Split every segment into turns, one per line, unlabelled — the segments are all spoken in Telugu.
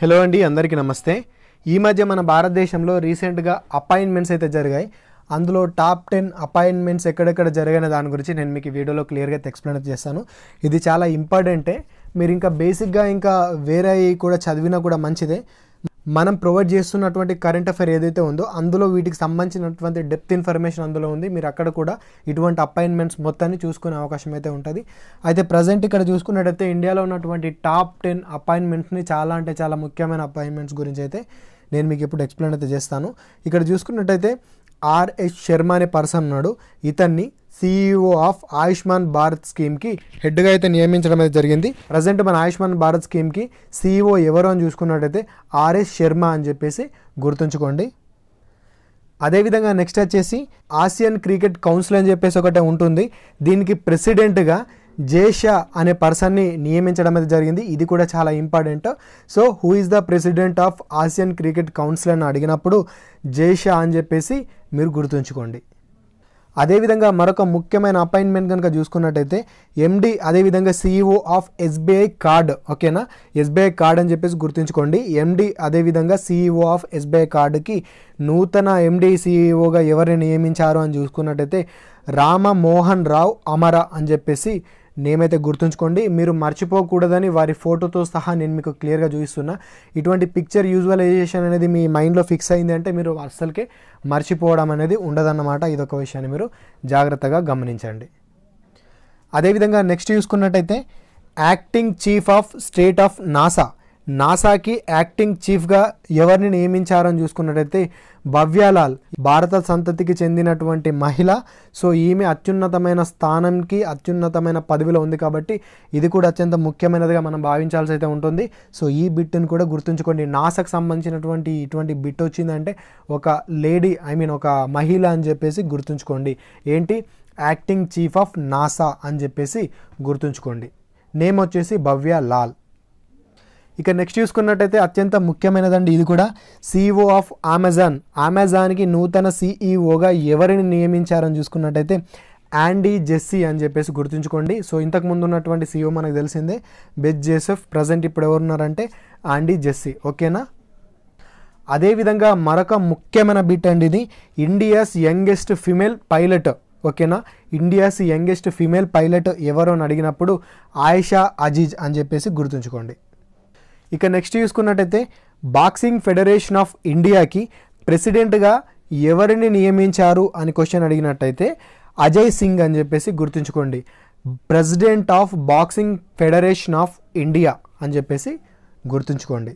హలో అండి అందరికీ నమస్తే ఈ మధ్య మన భారతదేశంలో రీసెంట్గా అపాయింట్మెంట్స్ అయితే జరిగాయి అందులో టాప్ టెన్ అపాయింట్మెంట్స్ ఎక్కడెక్కడ జరిగిన దాని గురించి నేను మీకు వీడియోలో క్లియర్గా ఎక్స్ప్లెయిన్ చేస్తాను ఇది చాలా ఇంపార్టెంటే మీరు ఇంకా బేసిక్గా ఇంకా వేరే కూడా చదివినా కూడా మంచిదే మనం ప్రొవైడ్ చేస్తున్నటువంటి కరెంట్ అఫైర్ ఏదైతే ఉందో అందులో వీటికి సంబంధించినటువంటి డెప్త్ ఇన్ఫర్మేషన్ అందులో ఉంది మీరు అక్కడ కూడా ఇటువంటి అపాయింట్మెంట్స్ మొత్తాన్ని చూసుకునే అవకాశం అయితే ఉంటుంది అయితే ప్రజెంట్ ఇక్కడ చూసుకున్నట్టయితే ఇండియాలో ఉన్నటువంటి టాప్ టెన్ అపాయింట్మెంట్స్ని చాలా అంటే చాలా ముఖ్యమైన అపాయింట్మెంట్స్ గురించి అయితే నేను మీకు ఇప్పుడు ఎక్స్ప్లెయిన్ అయితే చేస్తాను ఇక్కడ చూసుకున్నట్టయితే ఆర్ఎస్ శర్మ అనే పర్సన్ ఉన్నాడు ఇతన్ని CEO e of Ayushman Bharat స్కీమ్కి హెడ్గా అయితే నియమించడం అయితే జరిగింది ప్రజెంట్ మన ఆయుష్మాన్ భారత్ స్కీమ్కి సీఈఓ e ఎవరు అని చూసుకున్నట్టయితే ఆర్ఎస్ శర్మ అని చెప్పేసి గుర్తుంచుకోండి అదేవిధంగా నెక్స్ట్ వచ్చేసి ఆసియన్ క్రికెట్ కౌన్సిల్ అని చెప్పేసి ఒకటే ఉంటుంది దీనికి ప్రెసిడెంట్గా జేషా అనే పర్సన్ని నియమించడం అనేది జరిగింది ఇది కూడా చాలా important so who is the president of Asian cricket council అని అడిగినప్పుడు జేషా అని చెప్పేసి మీరు గుర్తుంచుకోండి అదేవిధంగా మరొక ముఖ్యమైన అపాయింట్మెంట్ కనుక చూసుకున్నట్టయితే ఎండి అదేవిధంగా సీఈఓ ఆఫ్ ఎస్బీఐ కార్డ్ ఓకేనా ఎస్బీఐ కార్డ్ అని చెప్పేసి గుర్తుంచుకోండి ఎండి అదేవిధంగా సీఈఓ ఆఫ్ ఎస్బీఐ కార్డుకి నూతన ఎండి సీఈఓగా e ఎవరిని నియమించారు అని చూసుకున్నట్టయితే రామ మోహన్ రావు అమరా అని చెప్పేసి నేమ్ అయితే గుర్తుంచుకోండి మీరు మర్చిపోకూడదని వారి ఫోటోతో సహా నేను మీకు క్లియర్గా చూపిస్తున్నా ఇటువంటి పిక్చర్ యూజువలైజేషన్ అనేది మీ మైండ్లో ఫిక్స్ అయింది అంటే మీరు అస్సలకే మర్చిపోవడం అనేది ఉండదన్నమాట ఇదొక విషయాన్ని మీరు జాగ్రత్తగా గమనించండి అదేవిధంగా నెక్స్ట్ చూసుకున్నట్టయితే acting chief of state of NASA నాసాకి యాక్టింగ్ చీఫ్గా ఎవరిని నియమించారని చూసుకున్నట్టయితే భవ్యాలాల్ భారత సంతతికి చెందినటువంటి మహిళ సో ఈమె అత్యున్నతమైన స్థానంకి అత్యున్నతమైన పదవిలో ఉంది కాబట్టి ఇది కూడా అత్యంత ముఖ్యమైనదిగా మనం భావించాల్సి అయితే ఉంటుంది సో ఈ బిట్ని కూడా గుర్తుంచుకోండి నాసాకు సంబంధించినటువంటి ఇటువంటి బిట్ వచ్చిందంటే ఒక లేడీ ఐ మీన్ ఒక మహిళ అని చెప్పేసి గుర్తుంచుకోండి ఏంటి యాక్టింగ్ చీఫ్ ఆఫ్ నాసా అని చెప్పేసి గుర్తుంచుకోండి నేమ్ వచ్చేసి భవ్య లాల్ ఇక నెక్స్ట్ చూసుకున్నట్టయితే అత్యంత ముఖ్యమైనదండి ఇది కూడా సీఈఓ ఆఫ్ అమెజాన్ అమెజాన్కి నూతన సీఈఓగా e ఎవరిని నియమించారని చూసుకున్నట్టయితే యాండీ జెస్సీ అని చెప్పేసి గుర్తుంచుకోండి సో ఇంతకు ముందు ఉన్నటువంటి సిఇఓ e మనకు తెలిసిందే బెజ్ జేసెఫ్ ప్రజెంట్ ఇప్పుడు ఎవరున్నారంటే యాండీ జెస్సీ ఓకేనా అదేవిధంగా మరొక ముఖ్యమైన బిట్ అండి ఇది ఇండియాస్ యంగెస్ట్ ఫిమేల్ పైలట్ ఓకేనా ఇండియాస్ యంగెస్ట్ ఫిమేల్ పైలట్ ఎవరు అని అడిగినప్పుడు ఆయిషా అజీజ్ అని చెప్పేసి గుర్తుంచుకోండి ఇక నెక్స్ట్ చూసుకున్నట్టయితే బాక్సింగ్ ఫెడరేషన్ ఆఫ్ ఇండియాకి ప్రెసిడెంట్గా ఎవరిని నియమించారు అని క్వశ్చన్ అడిగినట్టయితే అజయ్ సింగ్ అని చెప్పేసి గుర్తుంచుకోండి president of boxing federation of India అని చెప్పేసి గుర్తుంచుకోండి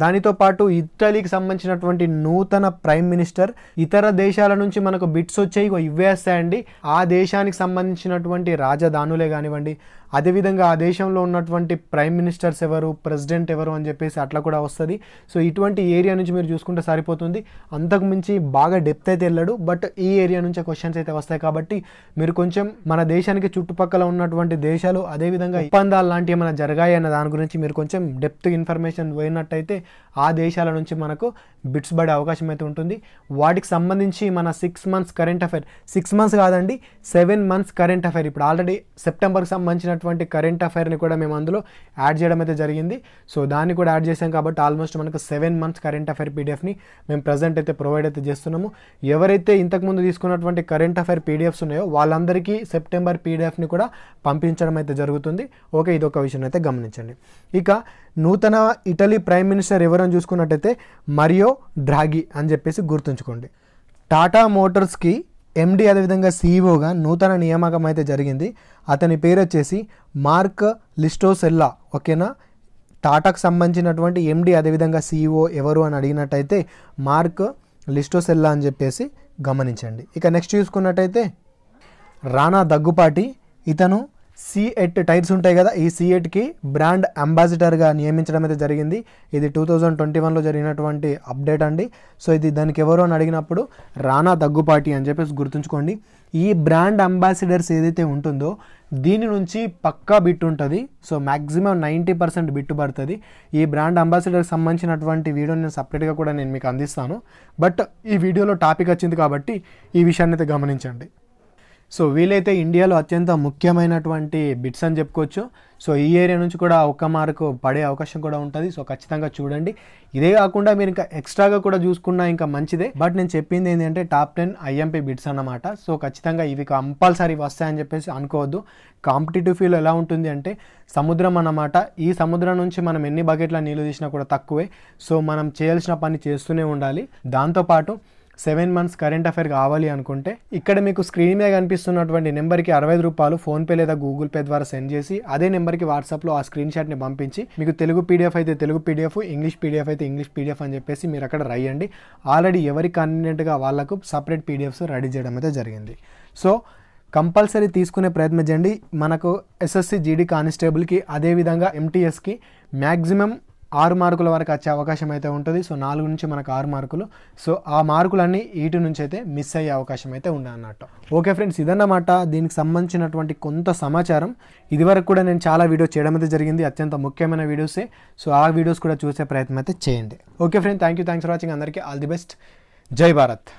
దానితో పాటు ఇటలీకి సంబంధించినటువంటి నూతన ప్రైమ్ మినిస్టర్ ఇతర దేశాల నుంచి మనకు బిట్స్ వచ్చాయి ఇవ్వేస్తాయండి ఆ దేశానికి సంబంధించినటువంటి రాజధానులే కానివ్వండి అదేవిధంగా ఆ దేశంలో ఉన్నటువంటి ప్రైమ్ మినిస్టర్స్ ఎవరు ప్రెసిడెంట్ ఎవరు అని చెప్పేసి అట్లా కూడా వస్తుంది సో ఇటువంటి ఏరియా నుంచి మీరు చూసుకుంటే సరిపోతుంది అంతకు మించి బాగా డెప్త్ అయితే వెళ్ళాడు బట్ ఈ ఏరియా నుంచే క్వశ్చన్స్ అయితే వస్తాయి కాబట్టి మీరు కొంచెం మన దేశానికి చుట్టుపక్కల ఉన్నటువంటి దేశాలు అదేవిధంగా ఒప్పందాలు లాంటివి ఏమైనా జరగాయి అన్న దాని గురించి మీరు కొంచెం డెప్త్ ఇన్ఫర్మేషన్ పోయినట్టయితే ఆ దేశాల నుంచి మనకు బిట్స్ పడే అవకాశం అయితే ఉంటుంది వాటికి సంబంధించి మన six months current affair six months కాదండి సెవెన్ మంత్స్ కరెంట్ అఫైర్ ఇప్పుడు ఆల్రెడీ సెప్టెంబర్కి సంబంధించిన ఉన్నటువంటి కరెంట్ అఫైర్ని కూడా మేము అందులో యాడ్ చేయడం అయితే జరిగింది సో దాన్ని కూడా యాడ్ చేసాం కాబట్టి ఆల్మోస్ట్ మనకు సెవెన్ మంత్స్ కరెంట్ అఫైర్ పీడిఎఫ్ని మేము ప్రజెంట్ అయితే ప్రొవైడ్ అయితే చేస్తున్నాము ఎవరైతే ఇంతకుముందు తీసుకున్నటువంటి కరెంట్ అఫైర్ పీడిఎఫ్స్ ఉన్నాయో వాళ్ళందరికీ సెప్టెంబర్ పీడిఎఫ్ని కూడా పంపించడం అయితే జరుగుతుంది ఓకే ఇది ఒక విషయం అయితే గమనించండి ఇక నూతన ఇటలీ ప్రైమ్ మినిస్టర్ ఎవరని చూసుకున్నట్టయితే మరియో డ్రాగి అని చెప్పేసి గుర్తుంచుకోండి టాటా మోటార్స్కి ఎండి అదేవిధంగా సీఈఓగా e నూతన నియామకం అయితే జరిగింది అతని పేరు వచ్చేసి మార్క్ లిస్టోసెల్లా ఓకేనా టాటాకు సంబంధించినటువంటి ఎండి అదేవిధంగా సీఈఓ e ఎవరు అని అడిగినట్టయితే మార్క్ లిస్టోసెల్లా అని చెప్పేసి గమనించండి ఇక నెక్స్ట్ చూసుకున్నట్టయితే రానా దగ్గుపాటి ఇతను సిఎట్ టైర్స్ ఉంటాయి కదా ఈ సిఎట్కి బ్రాండ్ అంబాసిడర్గా నియమించడం అయితే జరిగింది ఇది టూ థౌజండ్ ట్వంటీ వన్లో జరిగినటువంటి అప్డేట్ అండి సో ఇది దానికి ఎవరు అని అడిగినప్పుడు రానా దగ్గుపాటి అని చెప్పేసి గుర్తుంచుకోండి ఈ బ్రాండ్ అంబాసిడర్స్ ఏదైతే ఉంటుందో దీని నుంచి పక్కా బిట్ ఉంటుంది so maximum ninety percent bit పడుతుంది ఈ బ్రాండ్ అంబాసిడర్కి సంబంధించినటువంటి వీడియో నేను సపరేట్గా కూడా నేను మీకు అందిస్తాను బట్ ఈ వీడియోలో టాపిక్ వచ్చింది కాబట్టి ఈ విషయాన్ని అయితే గమనించండి సో వీలైతే ఇండియాలో అత్యంత ముఖ్యమైనటువంటి బిట్స్ అని చెప్పుకోవచ్చు సో ఈ ఏరియా నుంచి కూడా ఒక మార్కు పడే అవకాశం కూడా ఉంటుంది సో ఖచ్చితంగా చూడండి ఇదే కాకుండా మీరు ఇంకా ఎక్స్ట్రాగా కూడా చూసుకున్నా ఇంకా మంచిదే బట్ నేను చెప్పింది ఏంటంటే టాప్ టెన్ ఐఎంపీ బిట్స్ అన్నమాట సో ఖచ్చితంగా ఇవి కంపల్సరీ వస్తాయని చెప్పేసి అనుకోవద్దు కాంపిటేటివ్ ఫీల్ ఎలా ఉంటుంది అంటే సముద్రం అన్నమాట ఈ సముద్రం నుంచి మనం ఎన్ని బకెట్ల నీళ్ళు తీసినా కూడా తక్కువే సో మనం చేయాల్సిన పని చేస్తూనే ఉండాలి దాంతోపాటు సెవెన్ మంత్స్ కరెంట్ అఫైర్ కావాలి అనుకుంటే ఇక్కడ మీకు స్క్రీన్ మీద కనిపిస్తున్నటువంటి నెంబర్కి అరవై రూపాయలు ఫోన్పే లేదా గూగుల్ పే ద్వారా సెండ్ చేసి అదే నెంబర్కి వాట్సాప్లో ఆ స్క్రీన్ షాట్ని పంపించి మీకు తెలుగు పీడిఎఫ్ అయితే తెలుగు పీడిఎఫ్ ఇంగ్లీష్ పీడిఎఫ్ అయితే ఇంగ్లీష్ పీడిఎఫ్ అని చెప్పేసి మీరు అక్కడ రాయండి ఆల్రెడీ ఎవరి కన్వీనియంట్గా వాళ్ళకు సపరేట్ పీడిఎఫ్స్ రెడీ చేయడం అయితే జరిగింది సో కంపల్సరీ తీసుకునే ప్రయత్నం చేయండి మనకు ఎస్ఎస్సి జీడీ కానిస్టేబుల్కి అదేవిధంగా ఎంటీఎస్కి మ్యాక్సిమం ఆరు మార్కుల వరకు వచ్చే అవకాశం అయితే ఉంటుంది సో నాలుగు నుంచి మనకు ఆరు మార్కులు సో ఆ మార్కులన్నీ ఈటు నుంచి అయితే మిస్ అయ్యే అవకాశం అయితే ఉండే అన్నట్టు ఓకే ఫ్రెండ్స్ ఇదన్నమాట దీనికి సంబంధించినటువంటి కొంత సమాచారం ఇదివరకు కూడా నేను చాలా వీడియోస్ చేయడం అయితే జరిగింది అత్యంత ముఖ్యమైన వీడియోసే సో ఆ వీడియోస్ కూడా చూసే ప్రయత్నం అయితే చేయండి okay friend thank you thanks for watching అందరికీ ఆల్ ది బెస్ట్ జై భారత్